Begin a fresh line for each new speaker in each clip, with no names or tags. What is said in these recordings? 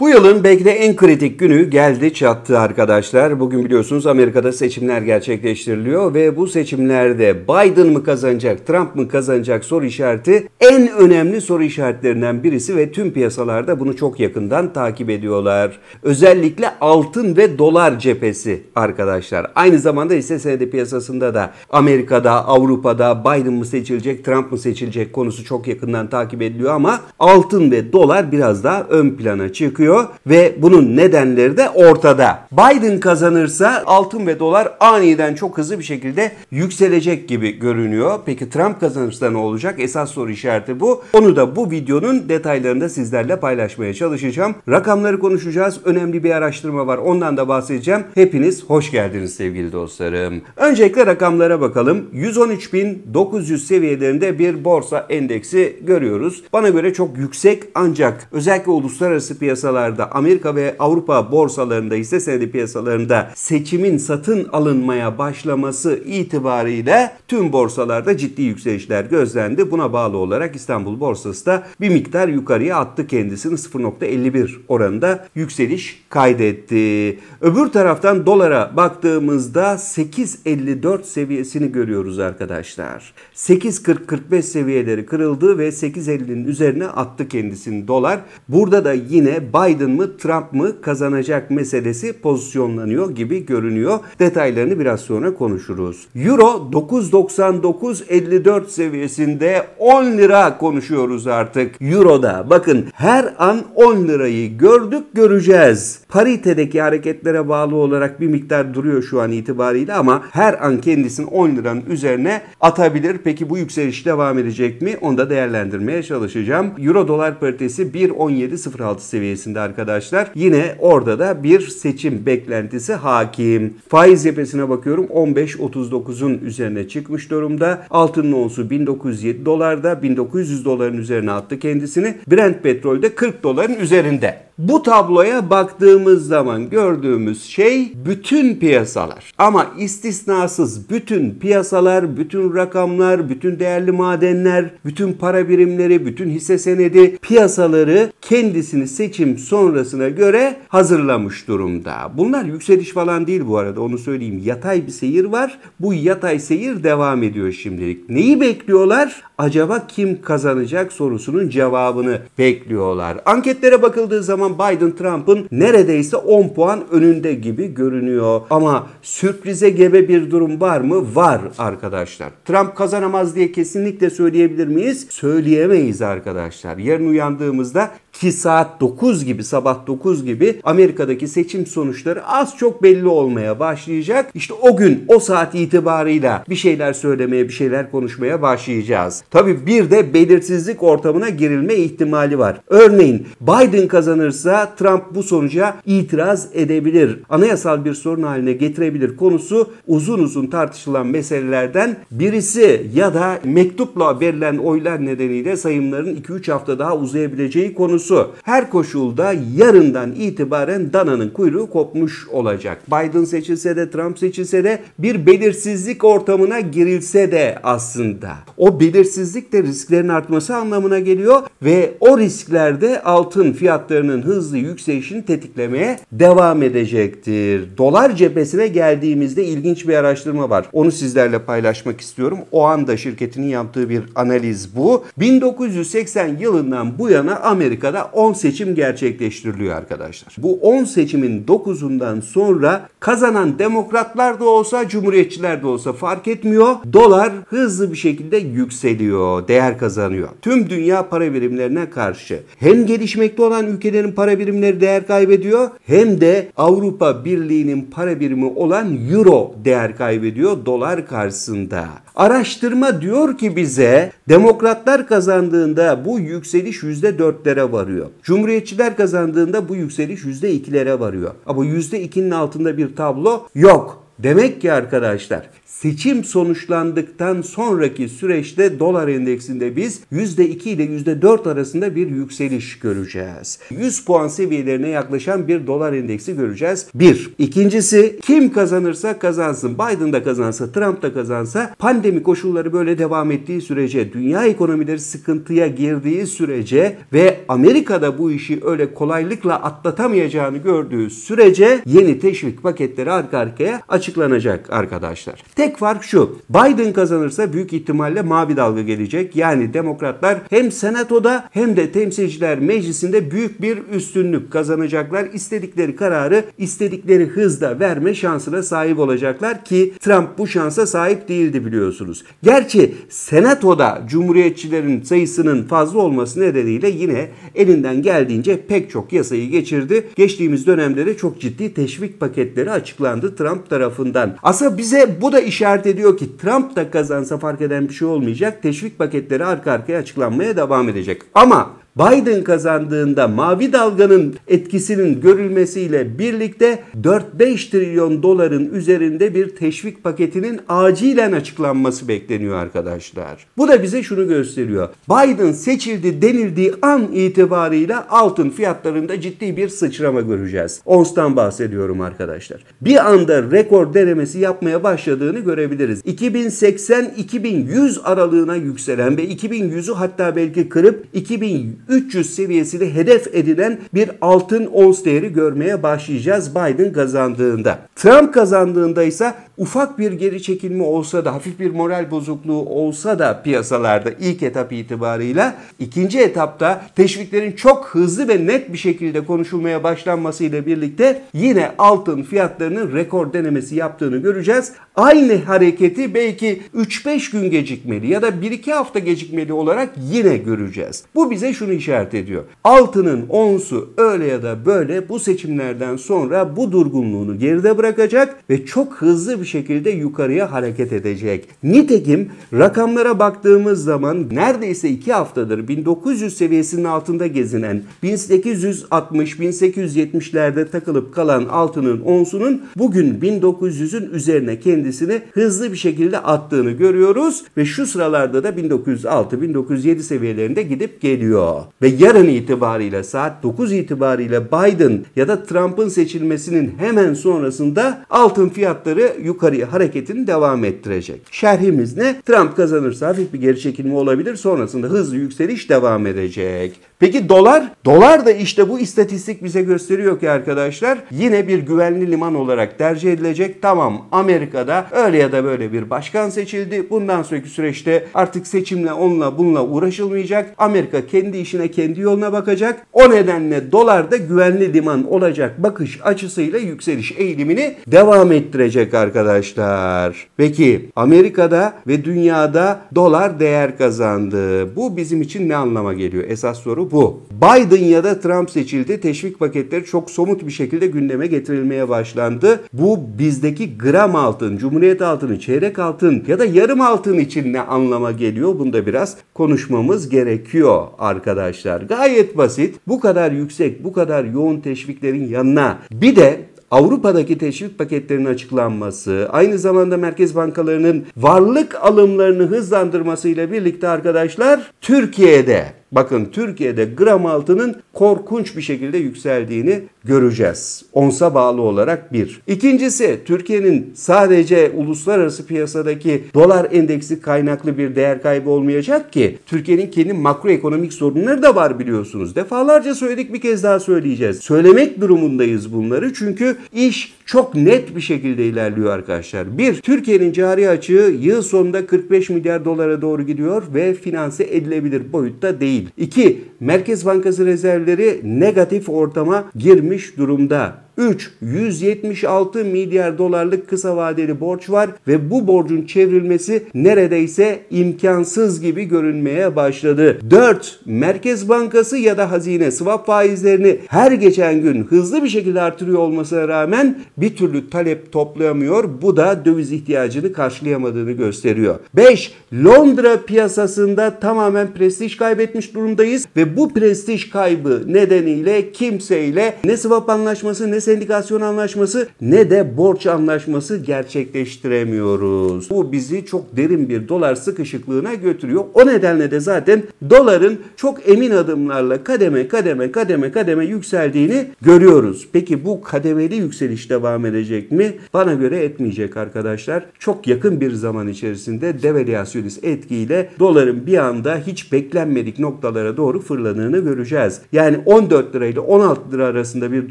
Bu yılın belki de en kritik günü geldi çattı arkadaşlar. Bugün biliyorsunuz Amerika'da seçimler gerçekleştiriliyor ve bu seçimlerde Biden mı kazanacak, Trump mı kazanacak soru işareti en önemli soru işaretlerinden birisi ve tüm piyasalarda bunu çok yakından takip ediyorlar. Özellikle altın ve dolar cephesi arkadaşlar. Aynı zamanda ise senedi piyasasında da Amerika'da, Avrupa'da Biden mı seçilecek, Trump mı seçilecek konusu çok yakından takip ediliyor ama altın ve dolar biraz daha ön plana çıkıyor yapıyor ve bunun nedenleri de ortada. Biden kazanırsa altın ve dolar aniden çok hızlı bir şekilde yükselecek gibi görünüyor. Peki Trump kazanırsa ne olacak? Esas soru işareti bu. Onu da bu videonun detaylarında sizlerle paylaşmaya çalışacağım. Rakamları konuşacağız. Önemli bir araştırma var. Ondan da bahsedeceğim. Hepiniz hoş geldiniz sevgili dostlarım. Öncelikle rakamlara bakalım. 113.900 seviyelerinde bir borsa endeksi görüyoruz. Bana göre çok yüksek ancak özellikle uluslararası piyasalar piyasalarda Amerika ve Avrupa borsalarında hisse senedi piyasalarında seçimin satın alınmaya başlaması itibariyle tüm borsalarda ciddi yükselişler gözlendi. Buna bağlı olarak İstanbul borsası da bir miktar yukarıya attı kendisini 0.51 oranında yükseliş kaydetti. Öbür taraftan dolara baktığımızda 8.54 seviyesini görüyoruz arkadaşlar. 8.40-45 seviyeleri kırıldı ve 8.50'nin üzerine attı kendisini dolar. Burada da yine buy Biden mı Trump mı kazanacak meselesi pozisyonlanıyor gibi görünüyor. Detaylarını biraz sonra konuşuruz. Euro 9.99.54 seviyesinde 10 lira konuşuyoruz artık Euro'da. Bakın her an 10 lirayı gördük göreceğiz. Paritedeki hareketlere bağlı olarak bir miktar duruyor şu an itibariyle ama her an kendisini 10 liranın üzerine atabilir. Peki bu yükseliş devam edecek mi? Onu da değerlendirmeye çalışacağım. Euro dolar paritesi 1.17.06 seviyesinde içerisinde arkadaşlar yine orada da bir seçim beklentisi hakim. Faiz cephesine bakıyorum 15.39'un üzerine çıkmış durumda. Altının onsu 1907 dolarda 1900 doların üzerine attı kendisini. Brent petrolde 40 doların üzerinde. Bu tabloya baktığımız zaman gördüğümüz şey bütün piyasalar. Ama istisnasız bütün piyasalar, bütün rakamlar, bütün değerli madenler, bütün para birimleri, bütün hisse senedi piyasaları kendisini seçim sonrasına göre hazırlamış durumda. Bunlar yükseliş falan değil bu arada onu söyleyeyim. Yatay bir seyir var. Bu yatay seyir devam ediyor şimdilik. Neyi bekliyorlar? Acaba kim kazanacak sorusunun cevabını bekliyorlar. Anketlere bakıldığı zaman an Biden Trump'ın neredeyse 10 puan önünde gibi görünüyor. Ama sürprize gebe bir durum var mı? Var arkadaşlar. Trump kazanamaz diye kesinlikle söyleyebilir miyiz? Söyleyemeyiz arkadaşlar. Yarın uyandığımızda ki saat 9 gibi sabah 9 gibi Amerika'daki seçim sonuçları az çok belli olmaya başlayacak. İşte o gün o saat itibarıyla bir şeyler söylemeye bir şeyler konuşmaya başlayacağız. Tabi bir de belirsizlik ortamına girilme ihtimali var. Örneğin Biden kazanırsa Trump bu sonuca itiraz edebilir. Anayasal bir sorun haline getirebilir konusu uzun uzun tartışılan meselelerden birisi ya da mektupla verilen oylar nedeniyle sayımların 2-3 hafta daha uzayabileceği konusu konusu. Her koşulda yarından itibaren dananın kuyruğu kopmuş olacak. Biden seçilse de Trump seçilse de bir belirsizlik ortamına girilse de aslında. O belirsizlik de risklerin artması anlamına geliyor ve o risklerde altın fiyatlarının hızlı yükselişini tetiklemeye devam edecektir. Dolar cephesine geldiğimizde ilginç bir araştırma var. Onu sizlerle paylaşmak istiyorum. O anda şirketinin yaptığı bir analiz bu. 1980 yılından bu yana Amerika Amerika'da 10 seçim gerçekleştiriliyor arkadaşlar. Bu 10 seçimin 9'undan sonra kazanan demokratlar da olsa cumhuriyetçiler de olsa fark etmiyor. Dolar hızlı bir şekilde yükseliyor, değer kazanıyor. Tüm dünya para birimlerine karşı hem gelişmekte olan ülkelerin para birimleri değer kaybediyor hem de Avrupa Birliği'nin para birimi olan euro değer kaybediyor dolar karşısında. Araştırma diyor ki bize demokratlar kazandığında bu yükseliş %4'lere varıyor. Cumhuriyetçiler kazandığında bu yükseliş %2'lere varıyor. Ama %2'nin altında bir tablo yok. Demek ki arkadaşlar seçim sonuçlandıktan sonraki süreçte dolar endeksinde biz %2 ile %4 arasında bir yükseliş göreceğiz. 100 puan seviyelerine yaklaşan bir dolar endeksi göreceğiz. Bir. İkincisi kim kazanırsa kazansın. Biden da kazansa, Trump da kazansa pandemi koşulları böyle devam ettiği sürece, dünya ekonomileri sıkıntıya girdiği sürece ve Amerika'da bu işi öyle kolaylıkla atlatamayacağını gördüğü sürece yeni teşvik paketleri arka arkaya açıklanacak arkadaşlar. Tek fark şu. Biden kazanırsa büyük ihtimalle mavi dalga gelecek. Yani demokratlar hem senatoda hem de temsilciler meclisinde büyük bir üstünlük kazanacaklar. İstedikleri kararı istedikleri hızda verme şansına sahip olacaklar ki Trump bu şansa sahip değildi biliyorsunuz. Gerçi senatoda cumhuriyetçilerin sayısının fazla olması nedeniyle yine elinden geldiğince pek çok yasayı geçirdi. Geçtiğimiz dönemlere çok ciddi teşvik paketleri açıklandı Trump tarafından. Aslında bize bu da işaret ediyor ki Trump da kazansa fark eden bir şey olmayacak. Teşvik paketleri arka arkaya açıklanmaya devam edecek. Ama Biden kazandığında mavi dalganın etkisinin görülmesiyle birlikte 4-5 trilyon doların üzerinde bir teşvik paketinin acilen açıklanması bekleniyor arkadaşlar. Bu da bize şunu gösteriyor. Biden seçildi denildiği an itibarıyla altın fiyatlarında ciddi bir sıçrama göreceğiz. Ons'tan bahsediyorum arkadaşlar. Bir anda rekor denemesi yapmaya başladığını görebiliriz. 2080-2100 aralığına yükselen ve 2100'ü hatta belki kırıp 2000 300 seviyesi hedef edilen bir altın ons değeri görmeye başlayacağız Biden kazandığında. Trump kazandığında ise ufak bir geri çekilme olsa da hafif bir moral bozukluğu olsa da piyasalarda ilk etap itibarıyla ikinci etapta teşviklerin çok hızlı ve net bir şekilde konuşulmaya başlanmasıyla birlikte yine altın fiyatlarının rekor denemesi yaptığını göreceğiz aynı hareketi belki 3-5 gün gecikmeli ya da 1-2 hafta gecikmeli olarak yine göreceğiz. Bu bize şunu işaret ediyor. Altının onsu öyle ya da böyle bu seçimlerden sonra bu durgunluğunu geride bırakacak ve çok hızlı bir şekilde yukarıya hareket edecek. Nitekim rakamlara baktığımız zaman neredeyse 2 haftadır 1900 seviyesinin altında gezinen 1860-1870'lerde takılıp kalan altının onsunun bugün 1900'ün üzerine kendisi kendisini hızlı bir şekilde attığını görüyoruz ve şu sıralarda da 1906-1907 seviyelerinde gidip geliyor. Ve yarın itibariyle saat 9 itibariyle Biden ya da Trump'ın seçilmesinin hemen sonrasında altın fiyatları yukarıya hareketini devam ettirecek. Şerhimiz ne? Trump kazanırsa hafif bir geri çekilme olabilir. Sonrasında hızlı yükseliş devam edecek. Peki dolar? Dolar da işte bu istatistik bize gösteriyor ki arkadaşlar yine bir güvenli liman olarak tercih edilecek. Tamam Amerika'da öyle ya da böyle bir başkan seçildi. Bundan sonraki süreçte artık seçimle onunla bununla uğraşılmayacak. Amerika kendi işine kendi yoluna bakacak. O nedenle dolar da güvenli liman olacak bakış açısıyla yükseliş eğilimini devam ettirecek arkadaşlar. Peki Amerika'da ve dünyada dolar değer kazandı. Bu bizim için ne anlama geliyor? Esas soru konu bu. Biden ya da Trump seçildi. Teşvik paketleri çok somut bir şekilde gündeme getirilmeye başlandı. Bu bizdeki gram altın, cumhuriyet altını, çeyrek altın ya da yarım altın için ne anlama geliyor? Bunu da biraz konuşmamız gerekiyor arkadaşlar. Gayet basit. Bu kadar yüksek, bu kadar yoğun teşviklerin yanına bir de Avrupa'daki teşvik paketlerinin açıklanması, aynı zamanda merkez bankalarının varlık alımlarını hızlandırmasıyla birlikte arkadaşlar Türkiye'de Bakın Türkiye'de gram altının korkunç bir şekilde yükseldiğini göreceğiz. Onsa bağlı olarak bir. İkincisi Türkiye'nin sadece uluslararası piyasadaki dolar endeksi kaynaklı bir değer kaybı olmayacak ki. Türkiye'nin kendi makroekonomik sorunları da var biliyorsunuz. Defalarca söyledik bir kez daha söyleyeceğiz. Söylemek durumundayız bunları çünkü iş çok net bir şekilde ilerliyor arkadaşlar. Bir, Türkiye'nin cari açığı yıl sonunda 45 milyar dolara doğru gidiyor ve finanse edilebilir boyutta değil. İki, Merkez Bankası rezervleri negatif ortama girmiş durumda. 3. 176 milyar dolarlık kısa vadeli borç var ve bu borcun çevrilmesi neredeyse imkansız gibi görünmeye başladı. 4. Merkez Bankası ya da hazine swap faizlerini her geçen gün hızlı bir şekilde artırıyor olmasına rağmen bir türlü talep toplayamıyor. Bu da döviz ihtiyacını karşılayamadığını gösteriyor. 5. Londra piyasasında tamamen prestij kaybetmiş durumdayız ve bu prestij kaybı nedeniyle kimseyle ne swap anlaşması ne sendikasyon anlaşması ne de borç anlaşması gerçekleştiremiyoruz. Bu bizi çok derin bir dolar sıkışıklığına götürüyor. O nedenle de zaten doların çok emin adımlarla kademe kademe kademe kademe yükseldiğini görüyoruz. Peki bu kademeli yükseliş devam edecek mi? Bana göre etmeyecek arkadaşlar. Çok yakın bir zaman içerisinde devalüasyonist etkiyle doların bir anda hiç beklenmedik noktalara doğru fırladığını göreceğiz. Yani 14 lirayla 16 lira arasında bir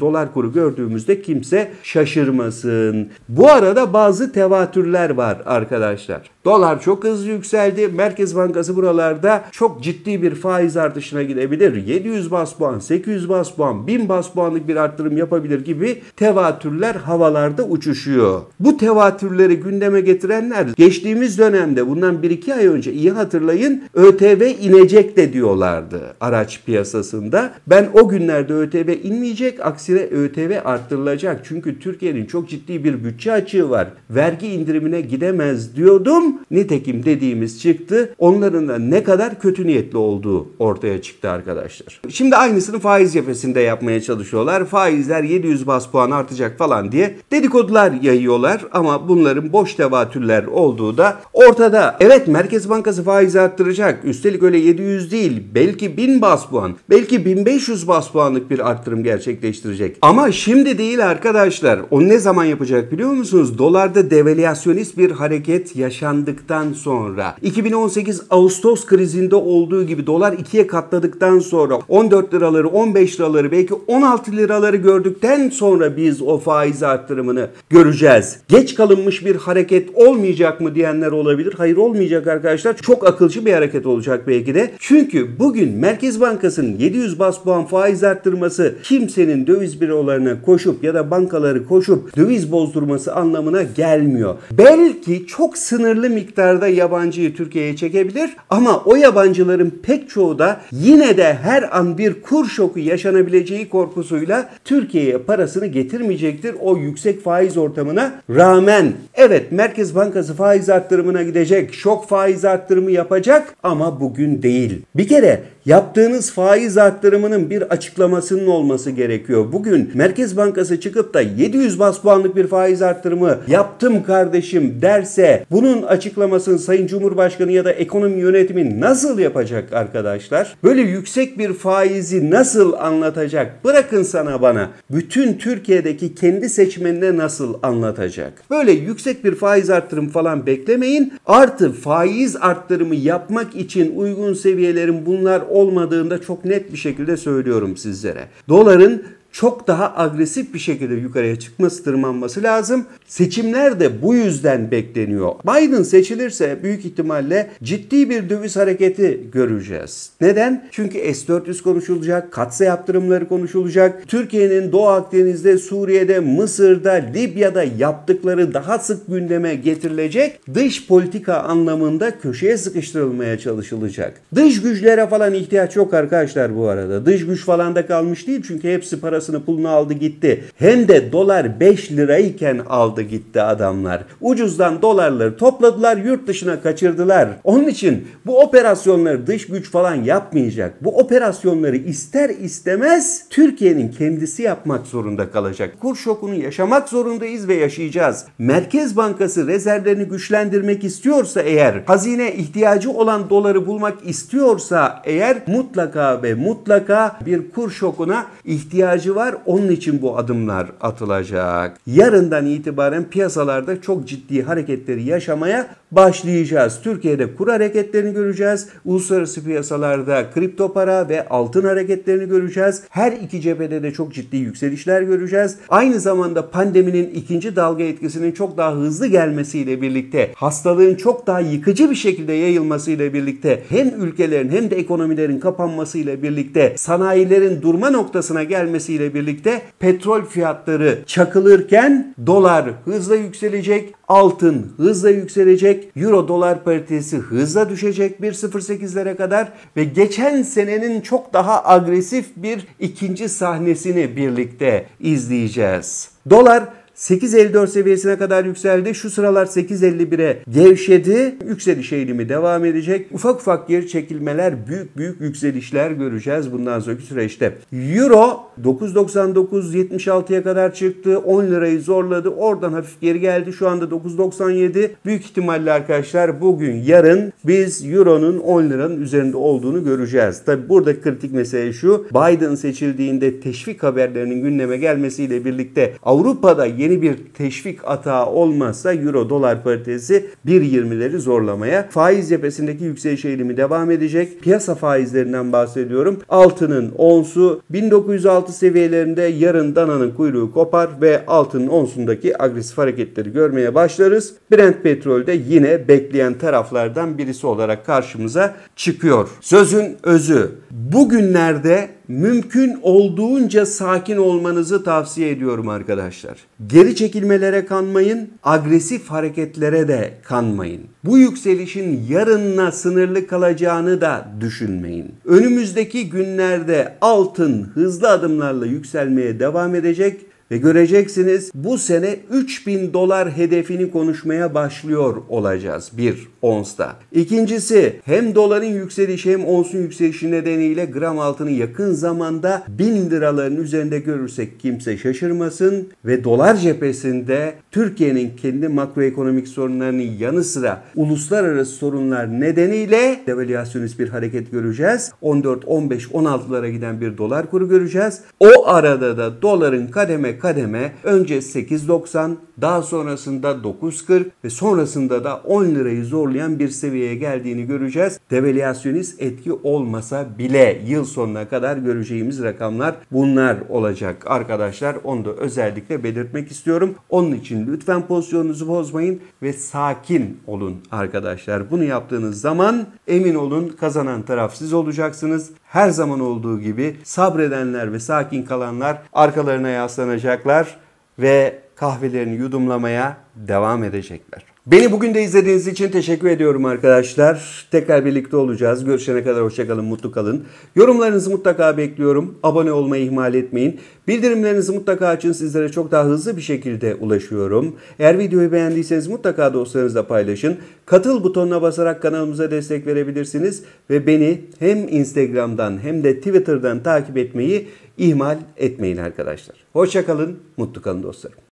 dolar kuru gördüğümüz gördüğümüzde kimse şaşırmasın. Bu arada bazı tevatürler var arkadaşlar. Dolar çok hızlı yükseldi. Merkez Bankası buralarda çok ciddi bir faiz artışına gidebilir. 700 bas puan, 800 bas puan, 1000 bas puanlık bir artırım yapabilir gibi tevatürler havalarda uçuşuyor. Bu tevatürleri gündeme getirenler geçtiğimiz dönemde bundan 1-2 ay önce iyi hatırlayın ÖTV inecek de diyorlardı araç piyasasında. Ben o günlerde ÖTV inmeyecek aksine ÖTV artacak arttırılacak. Çünkü Türkiye'nin çok ciddi bir bütçe açığı var. Vergi indirimine gidemez diyordum. Nitekim dediğimiz çıktı. Onların da ne kadar kötü niyetli olduğu ortaya çıktı arkadaşlar. Şimdi aynısını faiz cephesinde yapmaya çalışıyorlar. Faizler 700 bas puan artacak falan diye dedikodular yayıyorlar ama bunların boş tevatürler olduğu da ortada. Evet Merkez Bankası faiz arttıracak. Üstelik öyle 700 değil belki 1000 bas puan belki 1500 bas puanlık bir arttırım gerçekleştirecek. Ama şimdi Öyle değil arkadaşlar. O ne zaman yapacak biliyor musunuz? Dolarda devalüasyonist bir hareket yaşandıktan sonra 2018 Ağustos krizinde olduğu gibi dolar ikiye katladıktan sonra 14 liraları 15 liraları belki 16 liraları gördükten sonra biz o faiz arttırımını göreceğiz. Geç kalınmış bir hareket olmayacak mı diyenler olabilir. Hayır olmayacak arkadaşlar. Çok akılcı bir hareket olacak belki de. Çünkü bugün Merkez Bankası'nın 700 bas puan faiz arttırması kimsenin döviz birolarına koşup ya da bankaları koşup döviz bozdurması anlamına gelmiyor. Belki çok sınırlı miktarda yabancıyı Türkiye'ye çekebilir ama o yabancıların pek çoğu da yine de her an bir kur şoku yaşanabileceği korkusuyla Türkiye'ye parasını getirmeyecektir o yüksek faiz ortamına rağmen. Evet Merkez Bankası faiz arttırımına gidecek, şok faiz arttırımı yapacak ama bugün değil. Bir kere yaptığınız faiz arttırımının bir açıklamasının olması gerekiyor. Bugün Merkez Bankası çıkıp da 700 bas puanlık bir faiz arttırımı yaptım kardeşim derse bunun açıklamasını Sayın Cumhurbaşkanı ya da ekonomi yönetimi nasıl yapacak arkadaşlar? Böyle yüksek bir faizi nasıl anlatacak? Bırakın sana bana. Bütün Türkiye'deki kendi seçmenine nasıl anlatacak? Böyle yüksek bir faiz arttırım falan beklemeyin. Artı faiz arttırımı yapmak için uygun seviyelerin bunlar olmadığında çok net bir şekilde söylüyorum sizlere. Doların çok daha agresif bir şekilde yukarıya çıkması, tırmanması lazım. Seçimler de bu yüzden bekleniyor. Biden seçilirse büyük ihtimalle ciddi bir döviz hareketi göreceğiz. Neden? Çünkü S-400 konuşulacak, katsa yaptırımları konuşulacak. Türkiye'nin Doğu Akdeniz'de, Suriye'de, Mısır'da, Libya'da yaptıkları daha sık gündeme getirilecek. Dış politika anlamında köşeye sıkıştırılmaya çalışılacak. Dış güçlere falan ihtiyaç yok arkadaşlar bu arada. Dış güç falan da kalmış değil çünkü hepsi para parasını pulunu aldı gitti. Hem de dolar 5 lirayken aldı gitti adamlar. Ucuzdan dolarları topladılar yurt dışına kaçırdılar. Onun için bu operasyonları dış güç falan yapmayacak. Bu operasyonları ister istemez Türkiye'nin kendisi yapmak zorunda kalacak. Kur şokunu yaşamak zorundayız ve yaşayacağız. Merkez Bankası rezervlerini güçlendirmek istiyorsa eğer, hazine ihtiyacı olan doları bulmak istiyorsa eğer mutlaka ve mutlaka bir kur şokuna ihtiyacı ihtiyacı var. Onun için bu adımlar atılacak. Yarından itibaren piyasalarda çok ciddi hareketleri yaşamaya başlayacağız. Türkiye'de kur hareketlerini göreceğiz. Uluslararası piyasalarda kripto para ve altın hareketlerini göreceğiz. Her iki cephede de çok ciddi yükselişler göreceğiz. Aynı zamanda pandeminin ikinci dalga etkisinin çok daha hızlı gelmesiyle birlikte hastalığın çok daha yıkıcı bir şekilde yayılmasıyla birlikte hem ülkelerin hem de ekonomilerin kapanmasıyla birlikte sanayilerin durma noktasına gelmesiyle ile birlikte petrol fiyatları çakılırken dolar hızla yükselecek, altın hızla yükselecek, euro dolar paritesi hızla düşecek 1.08'lere kadar ve geçen senenin çok daha agresif bir ikinci sahnesini birlikte izleyeceğiz. Dolar 8.54 seviyesine kadar yükseldi. Şu sıralar 8.51'e gevşedi. Yükseliş eğilimi devam edecek. Ufak ufak geri çekilmeler, büyük büyük yükselişler göreceğiz bundan sonraki süreçte. Euro 9.99.76'ya kadar çıktı. 10 lirayı zorladı. Oradan hafif geri geldi. Şu anda 9.97. Büyük ihtimalle arkadaşlar bugün yarın biz Euro'nun 10 liranın üzerinde olduğunu göreceğiz. Tabi burada kritik mesele şu. Biden seçildiğinde teşvik haberlerinin gündeme gelmesiyle birlikte Avrupa'da yeni yeni bir teşvik atağı olmazsa euro dolar paritesi 1.20'leri zorlamaya. Faiz cephesindeki yükseliş eğilimi devam edecek. Piyasa faizlerinden bahsediyorum. Altının onsu 1906 seviyelerinde yarın dananın kuyruğu kopar ve altının onsundaki agresif hareketleri görmeye başlarız. Brent petrol de yine bekleyen taraflardan birisi olarak karşımıza çıkıyor. Sözün özü bugünlerde mümkün olduğunca sakin olmanızı tavsiye ediyorum arkadaşlar. Geri çekilmelere kanmayın, agresif hareketlere de kanmayın. Bu yükselişin yarınla sınırlı kalacağını da düşünmeyin. Önümüzdeki günlerde altın hızlı adımlarla yükselmeye devam edecek ve göreceksiniz bu sene 3000 dolar hedefini konuşmaya başlıyor olacağız bir onsta. İkincisi hem doların yükselişi hem onsun yükselişi nedeniyle gram altını yakın zamanda 1000 liraların üzerinde görürsek kimse şaşırmasın ve dolar cephesinde Türkiye'nin kendi makroekonomik sorunlarının yanı sıra uluslararası sorunlar nedeniyle devalüasyonist bir hareket göreceğiz. 14, 15, 16'lara giden bir dolar kuru göreceğiz. O arada da doların kademe kademe önce 8.90 daha sonrasında 9.40 ve sonrasında da 10 lirayı zorlayan bir seviyeye geldiğini göreceğiz. Devalüasyonist etki olmasa bile yıl sonuna kadar göreceğimiz rakamlar bunlar olacak arkadaşlar. Onu da özellikle belirtmek istiyorum. Onun için lütfen pozisyonunuzu bozmayın ve sakin olun arkadaşlar. Bunu yaptığınız zaman emin olun kazanan taraf siz olacaksınız her zaman olduğu gibi sabredenler ve sakin kalanlar arkalarına yaslanacaklar ve kahvelerini yudumlamaya devam edecekler. Beni bugün de izlediğiniz için teşekkür ediyorum arkadaşlar. Tekrar birlikte olacağız. Görüşene kadar hoşçakalın, mutlu kalın. Yorumlarınızı mutlaka bekliyorum. Abone olmayı ihmal etmeyin. Bildirimlerinizi mutlaka açın. Sizlere çok daha hızlı bir şekilde ulaşıyorum. Eğer videoyu beğendiyseniz mutlaka dostlarınızla paylaşın. Katıl butonuna basarak kanalımıza destek verebilirsiniz. Ve beni hem Instagram'dan hem de Twitter'dan takip etmeyi ihmal etmeyin arkadaşlar. Hoşçakalın, mutlu kalın dostlarım.